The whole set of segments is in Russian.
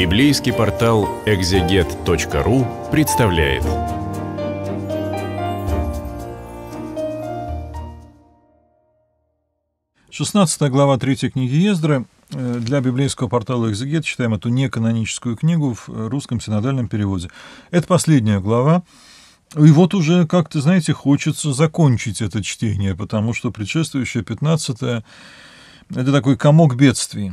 Библейский портал экзегет.ру представляет. Шестнадцатая глава третьей книги Ездры. Э, для библейского портала «Экзегет» читаем эту неканоническую книгу в э, русском синодальном переводе. Это последняя глава. И вот уже как-то, знаете, хочется закончить это чтение, потому что предшествующее 15 это такой комок бедствий.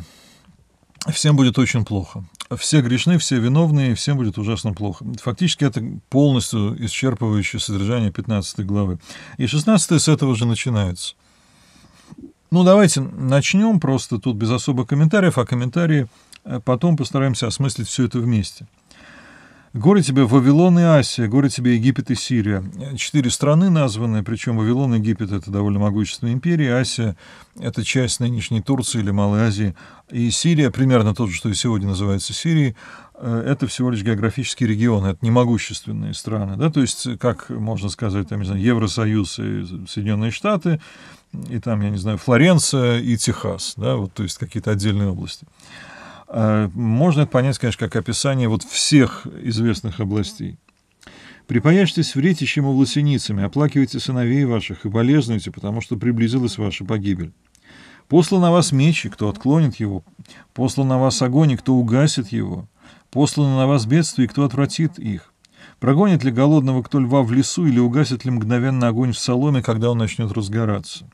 Всем будет очень плохо все грешны, все виновны, всем будет ужасно плохо. Фактически это полностью исчерпывающее содержание 15 главы. И 16 с этого же начинается. Ну, давайте начнем просто тут без особых комментариев, а комментарии э, потом постараемся осмыслить все это вместе. Горе тебе Вавилон и Асия, горе тебе Египет и Сирия. Четыре страны названы, причем Вавилон и Египет — это довольно могущественная империя, Асия — это часть нынешней Турции или Малой Азии, и Сирия, примерно тот же, что и сегодня называется Сирией, э, это всего лишь географические регионы, это не могущественные страны. Да? То есть, как можно сказать, там, не знаю, Евросоюз и Соединенные Штаты, и там, я не знаю, Флоренция и Техас, да? вот, то есть какие-то отдельные области. А, можно это понять, конечно, как описание вот всех известных областей. «Припаяшьтесь вретищем и власеницами, оплакивайте сыновей ваших и болезнуйте, потому что приблизилась ваша погибель. Послан на вас меч, и кто отклонит его, послан на вас огонь, и кто угасит его, Послан на вас бедствие, и кто отвратит их. Прогонит ли голодного кто льва в лесу, или угасит ли мгновенно огонь в соломе, когда он начнет разгораться?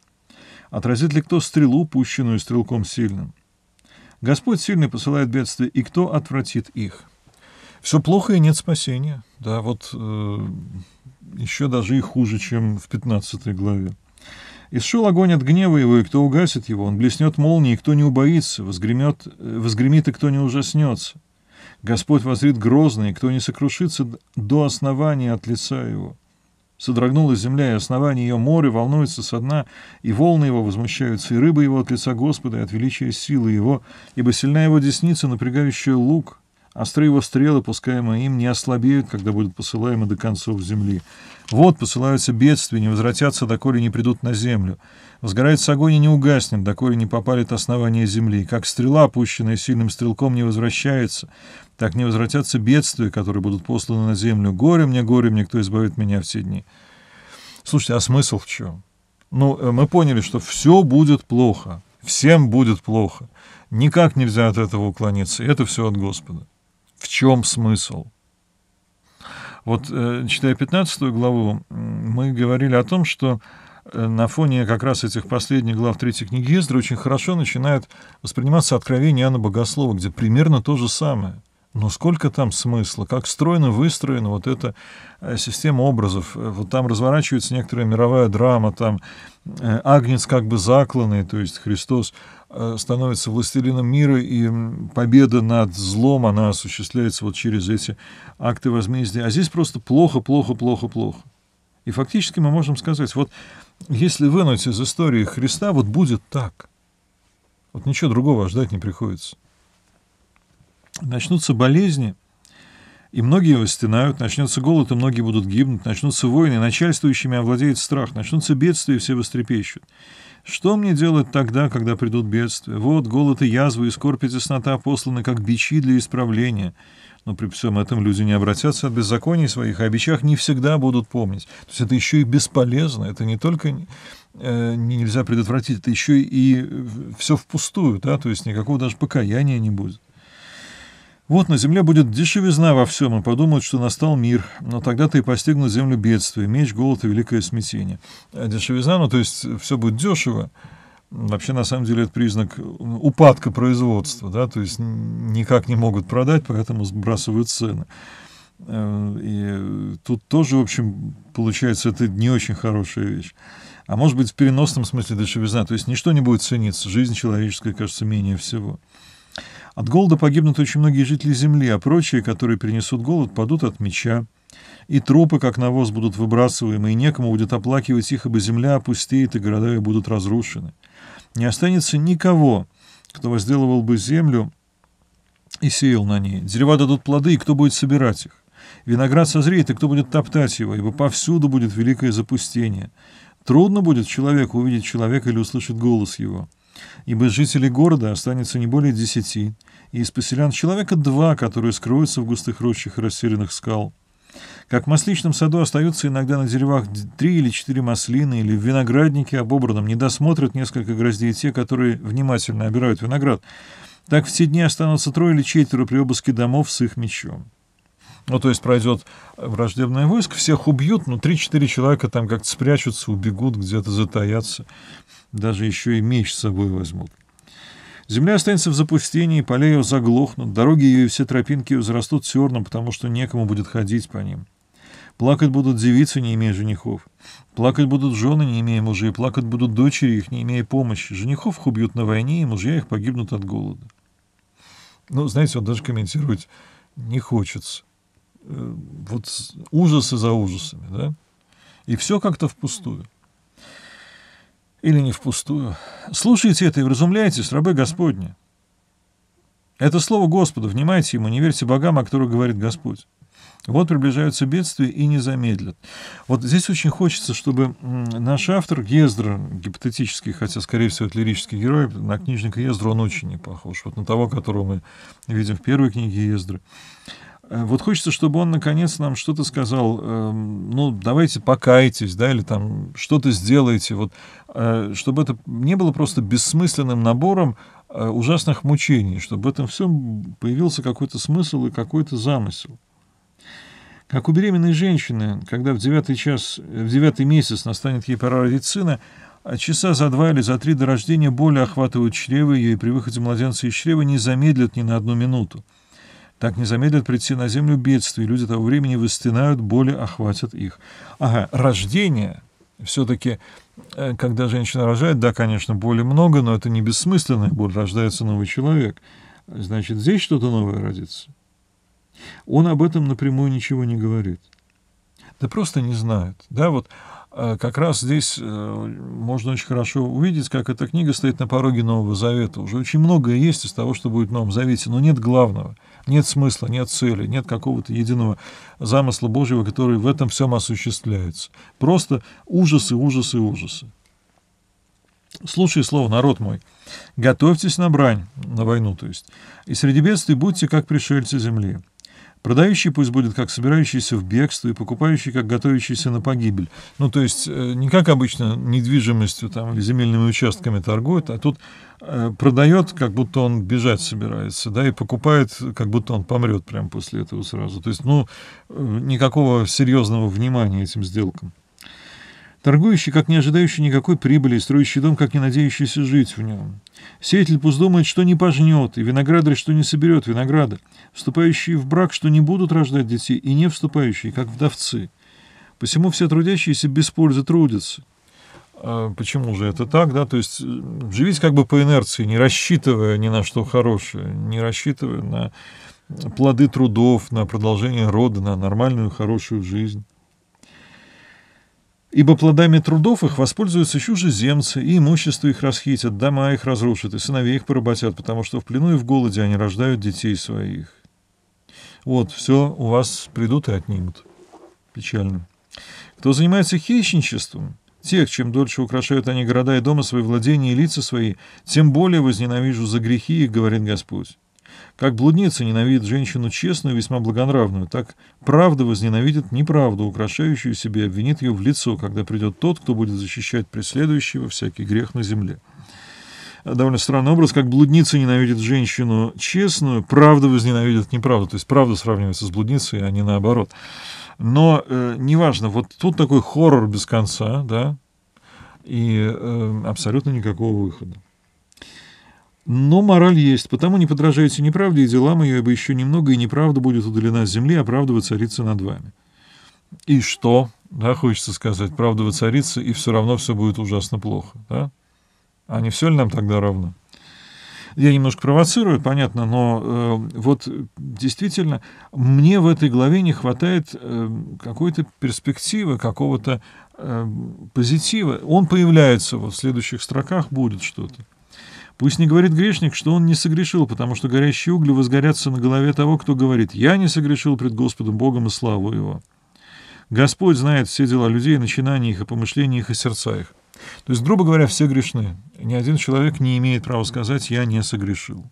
Отразит ли кто стрелу, пущенную стрелком сильным? Господь сильный посылает бедствия, и кто отвратит их? Все плохо и нет спасения. Да, вот э, еще даже и хуже, чем в 15 главе. И сшел огонь от гнева его, и кто угасит его, он блеснет молнией, и кто не убоится, возгремет, э, возгремит, и кто не ужаснется. Господь возрит грозный, и кто не сокрушится до основания от лица его. Содрогнулась земля, и основание ее море волнуется со дна, и волны его возмущаются, и рыбы его от лица Господа, и от величия силы его, ибо сильна его десница, напрягающая лук, Остры его стрелы, пускаемые им, не ослабеют, когда будут посылаемы до концов земли. Вот посылаются бедствия, не возвратятся, доколе не придут на землю. Возгорается огонь и не угаснет, доколе не попалит основание земли. Как стрела, опущенная сильным стрелком, не возвращается, так не возвратятся бедствия, которые будут посланы на землю. Горе мне, горе мне, кто избавит меня в те дни. Слушайте, а смысл в чем? Ну, э, мы поняли, что все будет плохо, всем будет плохо. Никак нельзя от этого уклониться, это все от Господа. В чем смысл? Вот, э, читая 15 главу, мы говорили о том, что э, на фоне как раз этих последних глав третьей книги Ездры очень хорошо начинает восприниматься откровение Иоанна Богослова, где примерно то же самое — но сколько там смысла, как стройно выстроена вот эта э, система образов. Э, вот там разворачивается некоторая мировая драма, там э, Агнец как бы закланный, то есть Христос становится властелином мира, и победа над злом, она осуществляется вот через эти акты возмездия. А здесь просто плохо, плохо, плохо, плохо. И фактически мы можем сказать, вот если вынуть из истории Христа, вот будет так. Вот ничего другого ждать не приходится. Начнутся болезни, и многие восстинают, начнется голод, и многие будут гибнуть, начнутся войны, начальствующими овладеет страх, начнутся бедствия, и все вострепещут. Что мне делать тогда, когда придут бедствия? Вот голод и язва, и скорбь и теснота посланы, как бичи для исправления. Но при всем этом люди не обратятся от беззаконий своих, а о бичах не всегда будут помнить. То есть это еще и бесполезно, это не только э, нельзя предотвратить, это еще и э, все впустую, да, то есть никакого даже покаяния не будет. Вот на земле будет дешевизна во всем, и подумают, что настал мир, но тогда-то и постигнут землю бедствия, меч, голод и великое смятение. А дешевизна, ну то есть все будет дешево, вообще на самом деле это признак упадка производства, да, то есть никак не могут продать, поэтому сбрасывают цены. Э, и тут тоже, в общем, получается, это не очень хорошая вещь. А может быть, в переносном смысле дешевизна, то есть ничто не будет цениться, жизнь человеческая, кажется, менее всего. От голода погибнут очень многие жители земли, а прочие, которые принесут голод, падут от меча. И трупы, как навоз, будут выбрасываемы, и некому будет оплакивать их, ибо земля опустеет, и города ее будут разрушены. Не останется никого, кто возделывал бы землю и сеял на ней. Дерева дадут плоды, и кто будет собирать их? Виноград созреет, и кто будет топтать его, ибо повсюду будет великое запустение. Трудно будет человеку увидеть человека или услышать голос его ибо жителей города останется не более десяти, и из поселян человека два, которые скроются в густых рощах и расселенных скал. Как в масличном саду остаются иногда на деревах три или четыре маслины, или в винограднике обобранном недосмотрят несколько гроздей те, которые внимательно обирают виноград, так в те дни останутся трое или четверо при обыске домов с их мечом. Ну, то есть пройдет враждебное войско, всех убьют, но 3-4 человека там как-то спрячутся, убегут, где-то затаятся, даже еще и меч с собой возьмут. Земля останется в запустении, поля ее заглохнут, дороги ее и все тропинки ее зарастут терном, потому что некому будет ходить по ним. Плакать будут девицы, не имея женихов. Плакать будут жены, не имея мужей. Плакать будут дочери их, не имея помощи. Женихов их убьют на войне, и мужья их погибнут от голода. Ну, знаете, он даже комментировать не хочется. Э, вот ужасы за ужасами, да? И все как-то впустую. Или не впустую. Слушайте это и вразумляйтесь, рабы Господни. Это слово Господа, внимайте ему, не верьте богам, о которых говорит Господь. Вот приближаются бедствия и не замедлят. Вот здесь очень хочется, чтобы наш автор Ездра, гипотетический, хотя, скорее всего, это лирический герой, на книжника Ездра он очень не похож, вот на того, которого мы видим в первой книге Ездры. Э, вот хочется, чтобы он наконец нам что-то сказал, эм, ну, давайте покайтесь, да, или там что-то сделайте, вот, э, чтобы это не было просто бессмысленным набором э, ужасных мучений, чтобы в этом всем появился какой-то смысл и какой-то замысел. Как у беременной женщины, когда в девятый час, в девятый месяц настанет ей пора родить сына, а часа за два или за три до рождения боли охватывают чрево ее, и при выходе младенца из чрева не замедлят ни на одну минуту. Так не замедлят прийти на землю бедствия, люди того времени выстинают, боли охватят их. Ага, рождение все-таки, э, когда женщина рожает, да, конечно, боли много, но это не бессмысленная боль, рождается новый человек. Значит, здесь что-то новое родится. Он об этом напрямую ничего не говорит. Да просто не знает. Да, вот а как раз здесь э, можно очень хорошо увидеть, как эта книга стоит на пороге Нового Завета. Уже очень многое есть из того, что будет в Новом Завете, но нет главного, нет смысла, нет цели, нет какого-то единого замысла Божьего, который в этом всем осуществляется. Просто ужасы, ужасы, ужасы. Слушай слово, народ мой, готовьтесь на брань, на войну, то есть, и среди бедствий будьте, как пришельцы земли. Продающий пусть будет как собирающийся в бегство и покупающий как готовящийся на погибель. Ну, то есть э, не как обычно недвижимостью там, или земельными участками торгует, а тут э, продает, как будто он бежать собирается, да, и покупает, как будто он помрет прямо после этого сразу. То есть, ну, э, никакого серьезного внимания этим сделкам. Торгующий, как не ожидающий никакой прибыли, строящий дом, как не надеющийся жить в нем. Сеятель пусть думает, что не пожнет, и виноградарь, что не соберет винограда. Вступающие в брак, что не будут рождать детей, и не вступающие, как вдовцы. Посему все трудящиеся без пользы трудятся. А почему же это так, да? То есть э, живите как бы по инерции, не рассчитывая ни на что хорошее, не рассчитывая на плоды трудов, на продолжение рода, на нормальную, хорошую жизнь. Ибо плодами трудов их воспользуются чужеземцы, и имущество их расхитят, дома их разрушат, и сыновей их поработят, потому что в плену и в голоде они рождают детей своих. Вот, все у вас придут и отнимут. Печально. Кто занимается хищничеством, тех, чем дольше украшают они города и дома свои владения и лица свои, тем более возненавижу за грехи их, говорит Господь. Как блудница ненавидит женщину честную, весьма благонравную, так правда возненавидит неправду, украшающую себе, обвинит ее в лицо, когда придет тот, кто будет защищать преследующего всякий грех на земле. Довольно странный образ, как блудница ненавидит женщину честную, правда возненавидит неправду. То есть правда сравнивается с блудницей, а не наоборот. Но э, неважно, вот тут такой хоррор без конца, да, и э, абсолютно никакого выхода. Но мораль есть, потому не подражайте неправде и делам ее, ибо еще немного, и неправда будет удалена с земли, а правда воцарится над вами. И что? Да, хочется сказать, правда воцарится, и все равно все будет ужасно плохо, да? А не все ли нам тогда равно? Я немножко провоцирую, понятно, но э, вот действительно мне в этой главе не хватает э, какой-то перспективы, какого-то э, позитива. Он появляется вот в следующих строках, будет что-то. Пусть не говорит грешник, что он не согрешил, потому что горящие угли возгорятся на голове того, кто говорит «Я не согрешил пред Господом Богом и славу Его». Господь знает все дела людей, начинания их и помышления их и сердца их. То есть, грубо говоря, все грешны. Ни один человек не имеет права сказать «я не согрешил».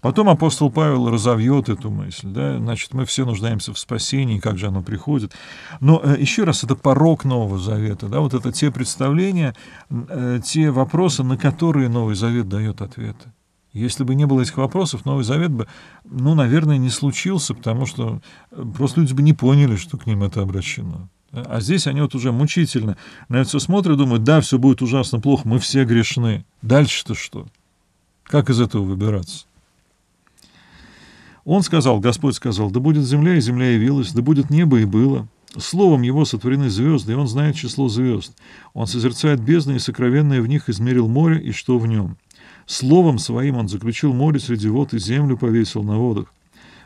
Потом апостол Павел разовьет эту мысль. Да? Значит, мы все нуждаемся в спасении, как же оно приходит. Но э, еще раз, это порог Нового Завета. Да? Вот это те представления, э, те вопросы, на которые Новый Завет дает ответы. Если бы не было этих вопросов, Новый Завет бы, ну, наверное, не случился, потому что э, просто люди бы не поняли, что к ним это обращено. А здесь они вот уже мучительно на это все смотрят, думают, да, все будет ужасно плохо, мы все грешны. Дальше-то что? Как из этого выбираться? Он сказал, Господь сказал, да будет земля, и земля явилась, да будет небо, и было. Словом его сотворены звезды, и он знает число звезд. Он созерцает бездны, и сокровенное в них измерил море, и что в нем. Словом своим он заключил море среди вод, и землю повесил на водах.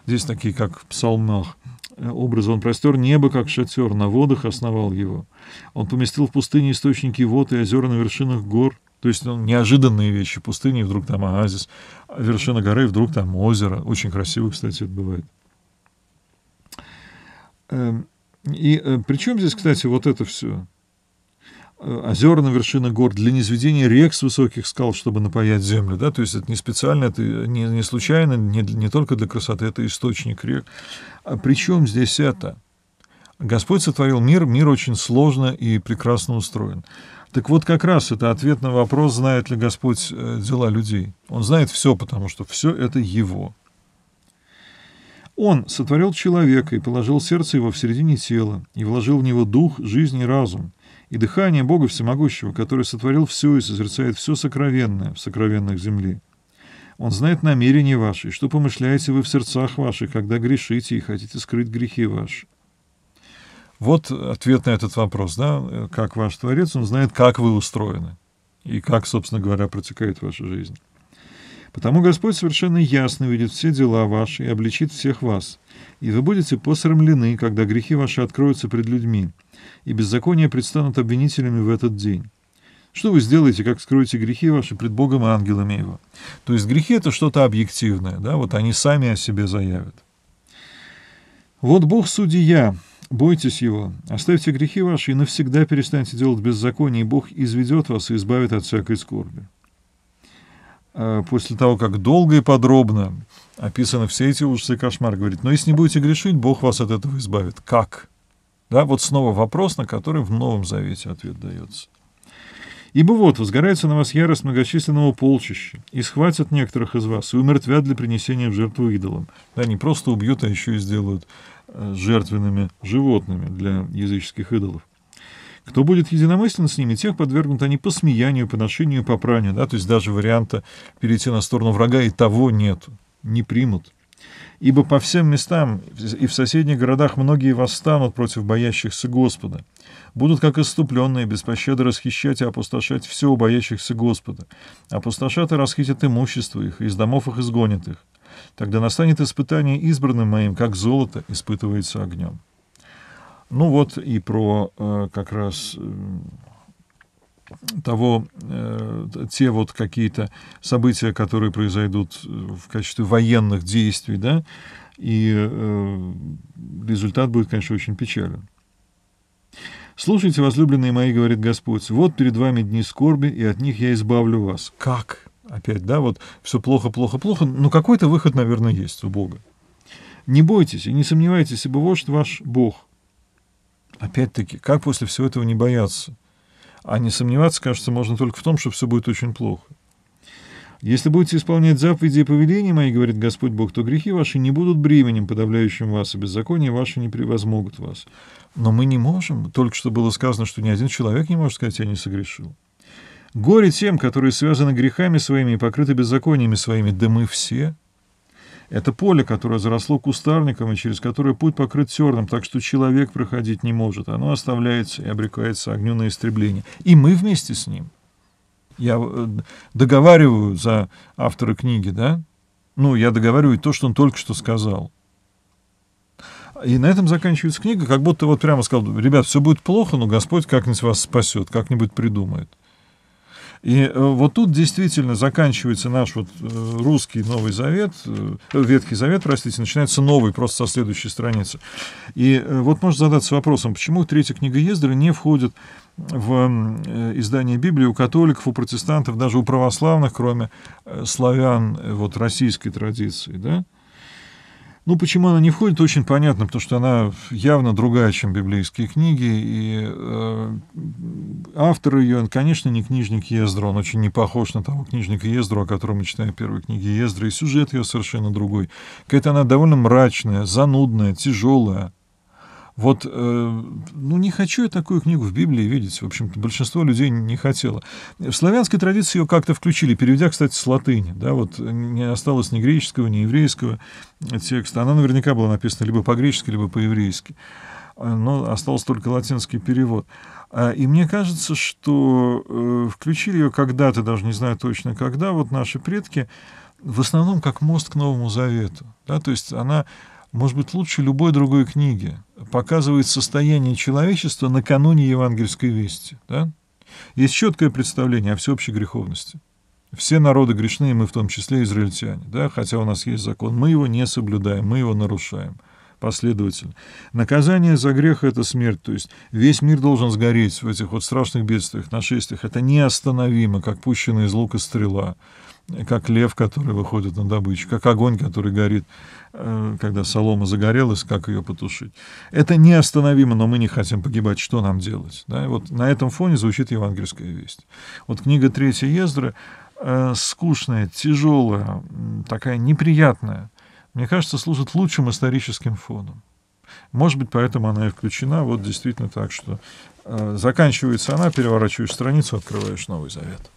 Здесь такие, как в псалмах образа, он простер небо, как шатер, на водах основал его. Он поместил в пустыне источники вод и озера на вершинах гор. То есть ну, неожиданные вещи. Пустыни, вдруг там оазис, а вершина горы, вдруг там озеро. Очень красиво, кстати, это бывает. Эм, и э, причем здесь, кстати, вот это все? Э, озера на вершинах гор для низведения рек с высоких скал, чтобы напаять землю. Да? То есть это не специально, это не, не случайно, не, не только для красоты, это источник рек. А причем здесь это? Господь сотворил мир, мир очень сложно и прекрасно устроен. Так вот, как раз это ответ на вопрос, знает ли Господь э, дела людей. Он знает все, потому что все это Его. Он сотворил человека и положил сердце его в середине тела, и вложил в него дух, жизнь и разум – и дыхание Бога Всемогущего, который сотворил все и созерцает все сокровенное в сокровенных земли. Он знает намерения ваши, что помышляете вы в сердцах ваших, когда грешите и хотите скрыть грехи ваши. Вот ответ на этот вопрос, да, как ваш Творец, он знает, как вы устроены и как, собственно говоря, протекает ваша жизнь. Потому Господь совершенно ясно видит все дела ваши и обличит всех вас – и вы будете посрамлены, когда грехи ваши откроются пред людьми, и беззакония предстанут обвинителями в этот день. Что вы сделаете, как скроете грехи ваши пред Богом и ангелами Его? То есть грехи — это что-то объективное, да, вот они сами о себе заявят. Вот Бог судья, бойтесь Его, оставьте грехи ваши и навсегда перестаньте делать беззаконие, и Бог изведет вас и избавит от всякой скорби. А после того, как долго и подробно описаны все эти ужасы и кошмар, Говорит, но если не будете грешить, Бог вас от этого избавит. Как? Да, вот снова вопрос, на который в Новом Завете ответ дается. «Ибо вот возгорается на вас ярость многочисленного полчища, и схватят некоторых из вас, и умертвят для принесения в жертву идолам». Да, не просто убьют, а еще и сделают э, жертвенными животными для языческих идолов. Кто будет единомыслен с ними, тех подвергнут они посмеянию, поношению и попранию. Да? То есть даже варианта перейти на сторону врага и того нету не примут. Ибо по всем местам и в соседних городах многие восстанут против боящихся Господа, будут как иступленные без пощады расхищать и опустошать все у боящихся Господа, опустошат и расхитят имущество их, из домов их изгонят их. Тогда настанет испытание избранным моим, как золото испытывается огнем». Ну вот и про э, как раз... Э, того, э, те вот какие-то события, которые произойдут э, в качестве военных действий, да, и э, результат будет, конечно, очень печален. «Слушайте, возлюбленные мои, — говорит Господь, — вот перед вами дни скорби, и от них я избавлю вас». Как? Опять, да, вот все плохо, плохо, плохо, но какой-то выход, наверное, есть у Бога. «Не бойтесь и не сомневайтесь, ибо вождь ваш Бог». Опять-таки, как после всего этого не бояться – а не сомневаться, кажется, можно только в том, что все будет очень плохо. «Если будете исполнять заповеди и повеления мои, — говорит Господь Бог, — то грехи ваши не будут бременем, подавляющим вас, и беззакония ваши не превозмогут вас. Но мы не можем. Только что было сказано, что ни один человек не может сказать, я не согрешил. Горе тем, которые связаны грехами своими и покрыты беззакониями своими, да мы все — это поле, которое заросло кустарником и через которое путь покрыт терном, так что человек проходить не может. Оно оставляется и обрекается огню на истребление. И мы вместе с ним. Я э, договариваю за автора книги, да? Ну, я договариваю то, что он только что сказал. И на этом заканчивается книга, как будто вот прямо сказал, ребят, все будет плохо, но Господь как-нибудь вас спасет, как-нибудь придумает. И э, вот тут действительно заканчивается наш вот э, русский Новый Завет, э, Ветхий Завет, простите, начинается новый просто со следующей страницы. И вот можно задаться вопросом, почему третья книга Ездры не входит в издание Библии у католиков, у протестантов, даже у православных, кроме славян вот, российской традиции, да? Ну, почему она не входит, очень понятно, потому что она явно другая, чем библейские книги, и э, автор ее, он, конечно, не книжник Ездра, он очень не похож на того книжника Ездра, о котором мы читаем первые книги Ездра, и сюжет ее совершенно другой. Какая-то она довольно мрачная, занудная, тяжелая, вот, э, ну, не хочу я такую книгу в Библии видеть, в общем-то, большинство людей не хотело. В славянской традиции ее как-то включили, переведя, кстати, с латыни, да, вот не осталось ни греческого, ни еврейского текста. Она наверняка была написана либо по-гречески, либо по-еврейски но остался только латинский перевод. А, и мне кажется, что э, включили ее когда-то, даже не знаю точно когда, вот наши предки, в основном как мост к Новому Завету. Да? То есть она может быть, лучше любой другой книги, показывает состояние человечества накануне Евангельской вести. Да? Есть четкое представление о всеобщей греховности. Все народы грешные, мы в том числе израильтяне, да, хотя у нас есть закон, мы его не соблюдаем, мы его нарушаем последовательно. Наказание за грех — это смерть, то есть весь мир должен сгореть в этих вот страшных бедствиях, нашествиях. Это неостановимо, как пущенная из лука стрела как лев, который выходит на добычу, как огонь, который горит, э, когда солома загорелась, как ее потушить. Это неостановимо, но мы не хотим погибать, что нам делать? Да? вот на этом фоне звучит евангельская весть. Вот книга «Третья Ездра» э, скучная, тяжелая, такая неприятная, мне кажется, служит лучшим историческим фоном. Может быть, поэтому она и включена. Вот действительно так, что э, заканчивается она, переворачиваешь страницу, открываешь Новый Завет.